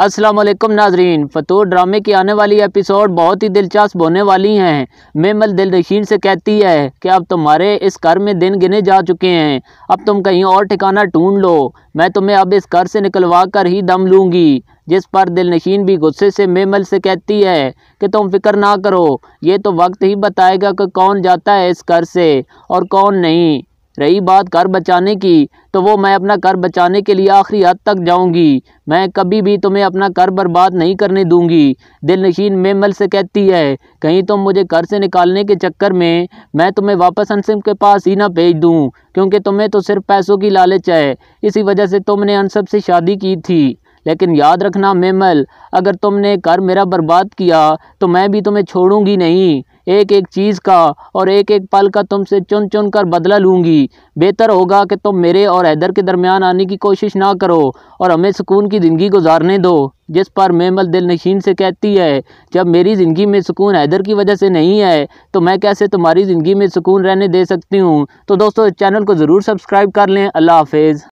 असलम नाजरीन फतूर ड्रामे की आने वाली एपिसोड बहुत ही दिलचस्प होने वाली हैं मेमल दिल नशीन से कहती है कि अब तुम्हारे इस घर में दिन गिने जा चुके हैं अब तुम कहीं और ठिकाना ढूंढ लो मैं तुम्हें अब इस घर से निकलवा कर ही दम लूँगी जिस पर दिलनशीन भी गुस्से से मेमल से कहती है कि तुम फिक्र ना करो ये तो वक्त ही बताएगा कि कौन जाता है इस घर से और कौन नहीं रही बात कर बचाने की तो वो मैं अपना कर बचाने के लिए आखिरी हद तक जाऊंगी मैं कभी भी तुम्हें अपना कर बर्बाद नहीं करने दूंगी दिल नशीन मेमल से कहती है कहीं तुम मुझे घर से निकालने के चक्कर में मैं तुम्हें वापस अनसब के पास ही ना भेज दूँ क्योंकि तुम्हें तो सिर्फ पैसों की लालच है इसी वजह से तुमने अनसब से शादी की थी लेकिन याद रखना मेमल अगर तुमने कर मेरा बर्बाद किया तो मैं भी तुम्हें छोड़ूंगी नहीं एक एक चीज़ का और एक एक पल का तुमसे चुन चुन कर बदला लूँगी बेहतर होगा कि तुम मेरे और हैदर के दरमियान आने की कोशिश ना करो और हमें सुकून की ज़िंदगी गुजारने दो जिस पर मेमल दिल नशीन से कहती है जब मेरी ज़िंदगी में सुकून हैदर की वजह से नहीं है तो मैं कैसे तुम्हारी ज़िंदगी में सुकून रहने दे सकती हूँ तो दोस्तों चैनल को ज़रूर सब्सक्राइब कर लें अल्लाह हाफिज़